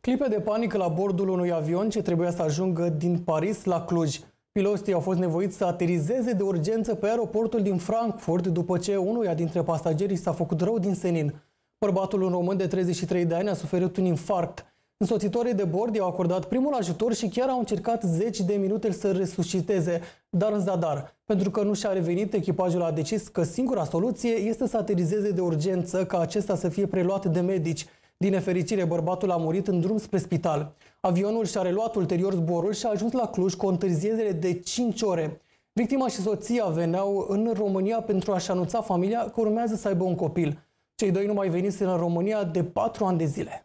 Clipe de panică la bordul unui avion ce trebuia să ajungă din Paris la Cluj. Pilotii au fost nevoiți să aterizeze de urgență pe aeroportul din Frankfurt după ce unuia dintre pasagerii s-a făcut rău din senin. Bărbatul un român de 33 de ani a suferit un infarct. Însoțitorii de bord i-au acordat primul ajutor și chiar au încercat 10 de minute să resusciteze, dar în zadar. Pentru că nu și-a revenit, echipajul a decis că singura soluție este să aterizeze de urgență ca acesta să fie preluat de medici – din nefericire, bărbatul a murit în drum spre spital. Avionul și-a reluat ulterior zborul și a ajuns la Cluj cu o întârziere de 5 ore. Victima și soția veneau în România pentru a-și anunța familia că urmează să aibă un copil. Cei doi nu mai veniseră în România de 4 ani de zile.